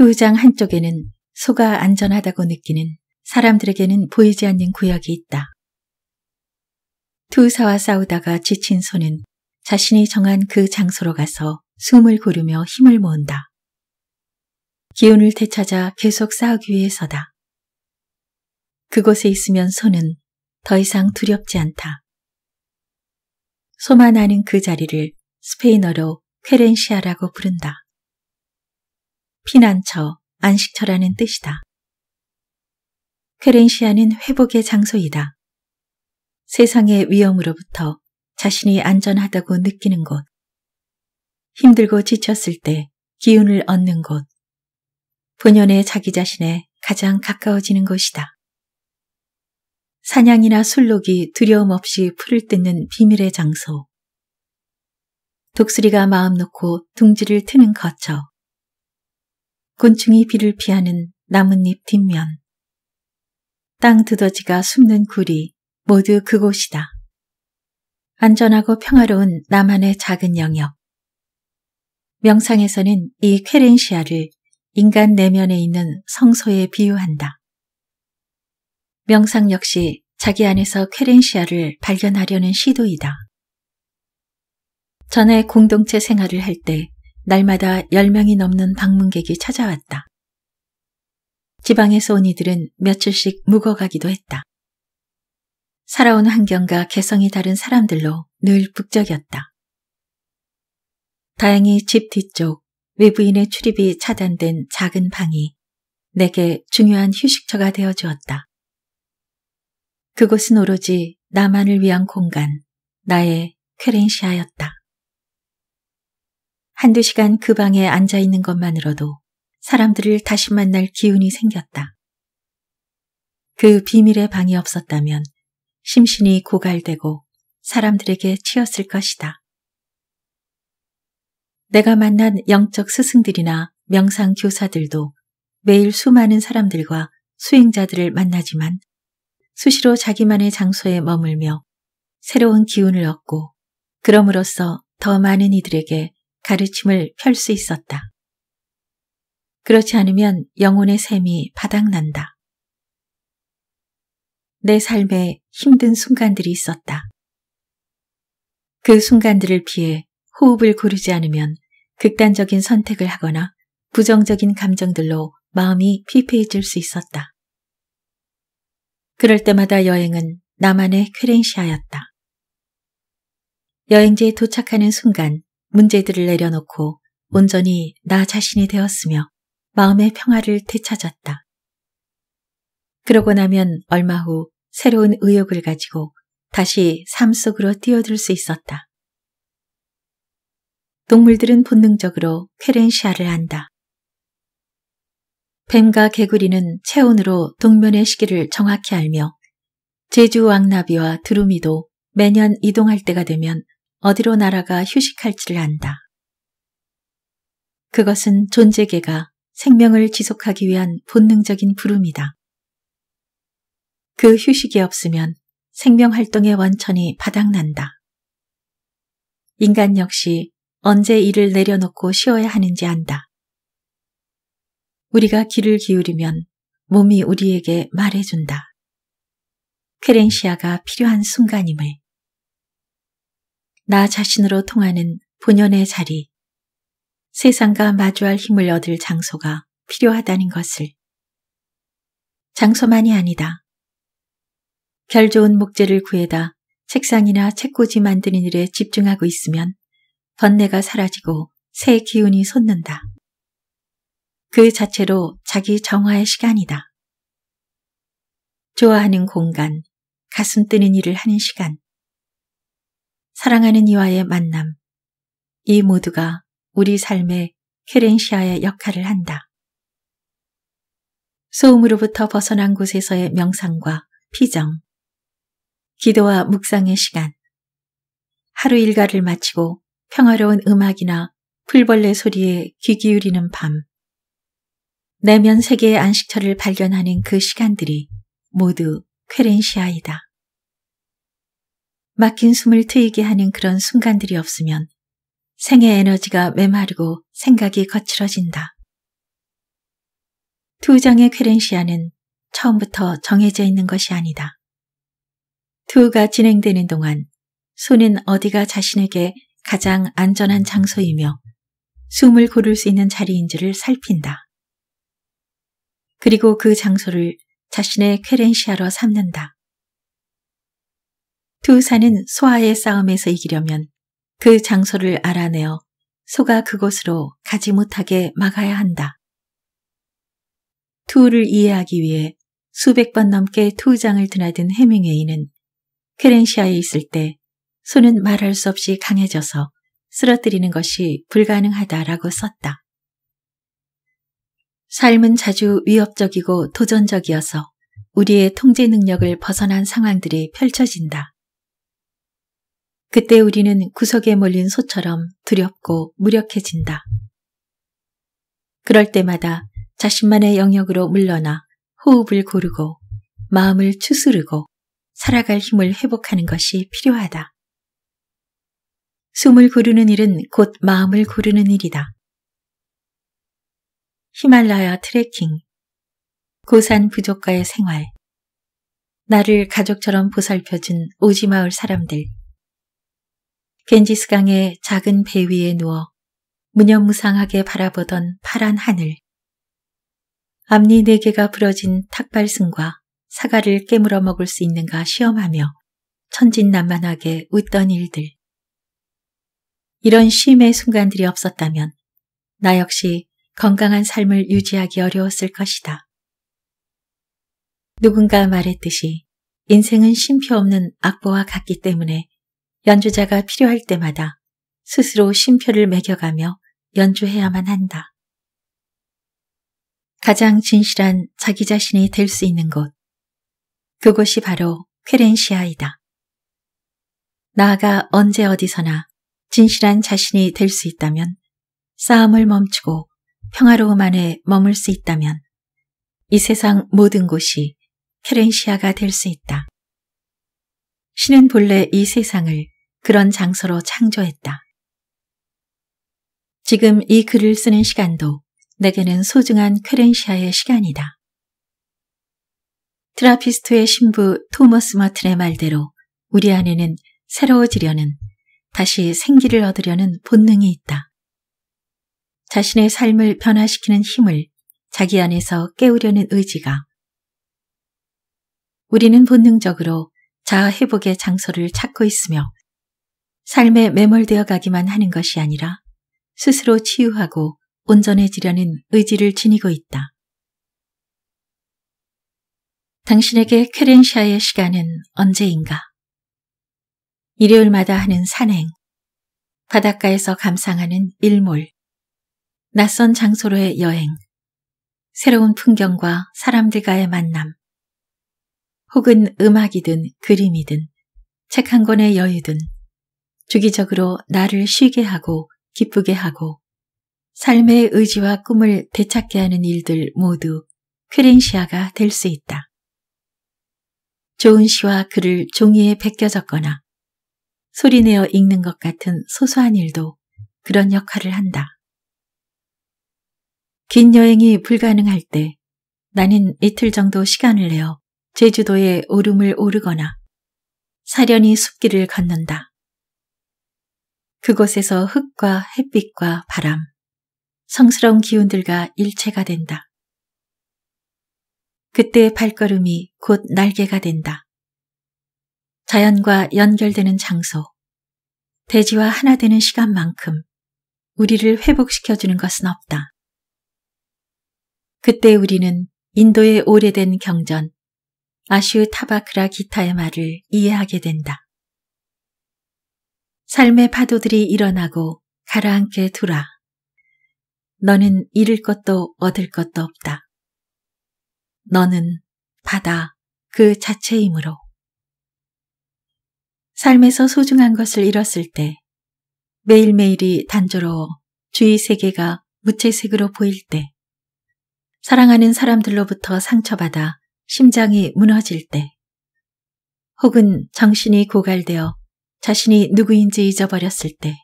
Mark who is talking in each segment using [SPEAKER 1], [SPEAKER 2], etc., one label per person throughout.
[SPEAKER 1] 교장 그 한쪽에는 소가 안전하다고 느끼는 사람들에게는 보이지 않는 구역이 있다. 투사와 싸우다가 지친 소는 자신이 정한 그 장소로 가서 숨을 고르며 힘을 모은다. 기운을 되찾아 계속 싸우기 위해서다. 그곳에 있으면 소는 더 이상 두렵지 않다. 소만 아는 그 자리를 스페인어로 퀘렌시아라고 부른다. 피난처, 안식처라는 뜻이다. 크렌시아는 회복의 장소이다. 세상의 위험으로부터 자신이 안전하다고 느끼는 곳, 힘들고 지쳤을 때 기운을 얻는 곳, 본연의 자기 자신에 가장 가까워지는 곳이다. 사냥이나 술록이 두려움 없이 풀을 뜯는 비밀의 장소, 독수리가 마음 놓고 둥지를 트는 거처, 곤충이 비를 피하는 나뭇잎 뒷면. 땅 두더지가 숨는 구리 모두 그곳이다. 안전하고 평화로운 나만의 작은 영역. 명상에서는 이 쾌렌시아를 인간 내면에 있는 성소에 비유한다. 명상 역시 자기 안에서 쾌렌시아를 발견하려는 시도이다. 전에 공동체 생활을 할때 날마다 10명이 넘는 방문객이 찾아왔다. 지방에서 온 이들은 며칠씩 묵어가기도 했다. 살아온 환경과 개성이 다른 사람들로 늘 북적였다. 다행히 집 뒤쪽 외부인의 출입이 차단된 작은 방이 내게 중요한 휴식처가 되어 주었다. 그곳은 오로지 나만을 위한 공간, 나의 퀘렌시아였다. 한두 시간 그 방에 앉아 있는 것만으로도 사람들을 다시 만날 기운이 생겼다. 그 비밀의 방이 없었다면 심신이 고갈되고 사람들에게 치였을 것이다. 내가 만난 영적 스승들이나 명상 교사들도 매일 수많은 사람들과 수행자들을 만나지만 수시로 자기만의 장소에 머물며 새로운 기운을 얻고 그럼으로써 더 많은 이들에게 가르침을 펼 수 있었다. 그렇지 않으면 영혼의 샘이 바닥난다. 내 삶에 힘든 순간들이 있었다. 그 순간들을 피해 호흡을 고르지 않으면 극단적인 선택을 하거나 부정적인 감정들로 마음이 피폐해질 수 있었다. 그럴 때마다 여행은 나만의 크랜시아였다 여행지에 도착하는 순간 문제들을 내려놓고 온전히 나 자신이 되었으며 마음의 평화를 되찾았다. 그러고 나면 얼마 후 새로운 의욕을 가지고 다시 삶 속으로 뛰어들 수 있었다. 동물들은 본능적으로 쾌렌시아를 한다. 뱀과 개구리는 체온으로 동면의 시기를 정확히 알며 제주 왕나비와 두루미도 매년 이동할 때가 되면 어디로 날아가 휴식할지를 안다. 그것은 존재계가 생명을 지속하기 위한 본능적인 부름이다. 그 휴식이 없으면 생명 활동의 원천이 바닥난다. 인간 역시 언제 일을 내려놓고 쉬어야 하는지 안다. 우리가 귀를 기울이면 몸이 우리에게 말해준다. 크렌시아가 필요한 순간임을. 나 자신으로 통하는 본연의 자리, 세상과 마주할 힘을 얻을 장소가 필요하다는 것을. 장소만이 아니다. 별 좋은 목재를 구해다 책상이나 책꽂이 만드는 일에 집중하고 있으면 번뇌가 사라지고 새 기운이 솟는다. 그 자체로 자기 정화의 시간이다. 좋아하는 공간, 가슴 뜨는 일을 하는 시간, 사랑하는 이와의 만남. 이 모두가 우리 삶의 케렌시아의 역할을 한다. 소음으로부터 벗어난 곳에서의 명상과 피정, 기도와 묵상의 시간, 하루 일과를 마치고 평화로운 음악이나 풀벌레 소리에 귀 기울이는 밤, 내면 세계의 안식처를 발견하는 그 시간들이 모두 퀘렌시아이다. 막힌 숨을 트이게 하는 그런 순간들이 없으면 생의 에너지가 메마르고 생각이 거칠어진다. 두 장의 퀘렌시아는 처음부터 정해져 있는 것이 아니다. 투가 우 진행되는 동안 손은 어디가 자신에게 가장 안전한 장소이며 숨을 고를 수 있는 자리인지를 살핀다. 그리고 그 장소를 자신의 쾌렌시아로 삼는다. 두 사는 소아의 싸움에서 이기려면 그 장소를 알아내어 소가 그곳으로 가지 못하게 막아야 한다. 투를 우 이해하기 위해 수백 번 넘게 투장을 우 드나든 헤밍웨이는 크렌시아에 있을 때 소는 말할 수 없이 강해져서 쓰러뜨리는 것이 불가능하다라고 썼다. 삶은 자주 위협적이고 도전적이어서 우리의 통제 능력을 벗어난 상황들이 펼쳐진다. 그때 우리는 구석에 몰린 소처럼 두렵고 무력해진다. 그럴 때마다 자신만의 영역으로 물러나 호흡을 고르고 마음을 추스르고 살아갈 힘을 회복하는 것이 필요하다. 숨을 고르는 일은 곧 마음을 고르는 일이다. 히말라야 트레킹, 고산 부족과의 생활, 나를 가족처럼 보살펴준 오지마을 사람들, 겐지스강의 작은 배 위에 누워 무념무상하게 바라보던 파란 하늘. 앞니 네 개가 부러진 탁발승과 사과를 깨물어 먹을 수 있는가 시험하며 천진난만하게 웃던 일들. 이런 쉼의 순간들이 없었다면 나 역시 건강한 삶을 유지하기 어려웠을 것이다. 누군가 말했듯이 인생은 쉼표 없는 악보와 같기 때문에 연주자가 필요할 때마다 스스로 심표를 매겨가며 연주해야만 한다. 가장 진실한 자기 자신이 될 수 있는 곳. 그곳이 바로 퀘렌시아이다. 나아가 언제 어디서나 진실한 자신이 될 수 있다면 싸움을 멈추고 평화로움 안에 머물 수 있다면 이 세상 모든 곳이 퀘렌시아가 될 수 있다. 신은 본래 이 세상을 그런 장소로 창조했다. 지금 이 글을 쓰는 시간도 내게는 소중한 크렌시아의 시간이다. 트라피스트의 신부 토머스 마틴의 말대로 우리 안에는 새로워지려는 다시 생기를 얻으려는 본능이 있다. 자신의 삶을 변화시키는 힘을 자기 안에서 깨우려는 의지가 우리는 본능적으로 자아 회복의 장소를 찾고 있으며 삶에 매몰되어 가기만 하는 것이 아니라 스스로 치유하고 온전해지려는 의지를 지니고 있다. 당신에게 쾌렌샤의 시간은 언제인가? 일요일마다 하는 산행, 바닷가에서 감상하는 일몰, 낯선 장소로의 여행, 새로운 풍경과 사람들과의 만남, 혹은 음악이든 그림이든 책 한 권의 여유든 주기적으로 나를 쉬게 하고 기쁘게 하고 삶의 의지와 꿈을 되찾게 하는 일들 모두 크렌시아가될 수 있다. 좋은 시와 글을 종이에 베껴 적거나 소리내어 읽는 것 같은 소소한 일도 그런 역할을 한다. 긴 여행이 불가능할 때 나는 이틀 정도 시간을 내어 제주도의 오름을 오르거나 사련히 숲길을 걷는다. 그곳에서 흙과 햇빛과 바람, 성스러운 기운들과 일체가 된다. 그때의 발걸음이 곧 날개가 된다. 자연과 연결되는 장소, 대지와 하나 되는 시간만큼 우리를 회복시켜주는 것은 없다. 그때 우리는 인도의 오래된 경전 아슈 타바크라 기타의 말을 이해하게 된다. 삶의 파도들이 일어나고 가라앉게 두라. 너는 잃을 것도 얻을 것도 없다. 너는 바다 그 자체이므로. 삶에서 소중한 것을 잃었을 때 매일매일이 단조로워 주위 세계가 무채색으로 보일 때 사랑하는 사람들로부터 상처받아 심장이 무너질 때 혹은 정신이 고갈되어 자신이 누구인지 잊어버렸을 때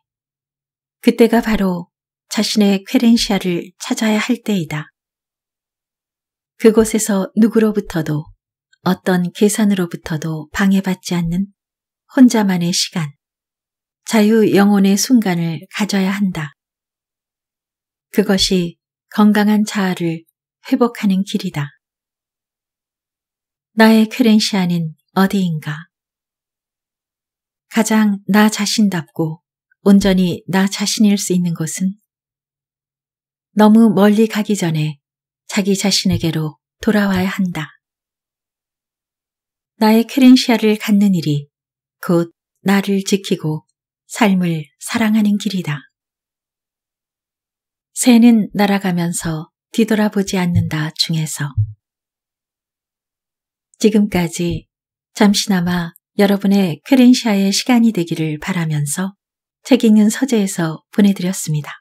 [SPEAKER 1] 그때가 바로 자신의 퀘렌시아를 찾아야 할 때이다. 그곳에서 누구로부터도 어떤 계산으로부터도 방해받지 않는 혼자만의 시간, 자유 영혼의 순간을 가져야 한다. 그것이 건강한 자아를 회복하는 길이다. 나의 크렌시아는 어디인가? 가장 나 자신답고 온전히 나 자신일 수 있는 곳은 너무 멀리 가기 전에 자기 자신에게로 돌아와야 한다. 나의 크렌시아를 갖는 일이 곧 나를 지키고 삶을 사랑하는 길이다. 새는 날아가면서 뒤돌아보지 않는다 중에서 지금까지 잠시나마 여러분의 크린샤의 시간이 되기를 바라면서 책 읽는 서재에서 보내드렸습니다.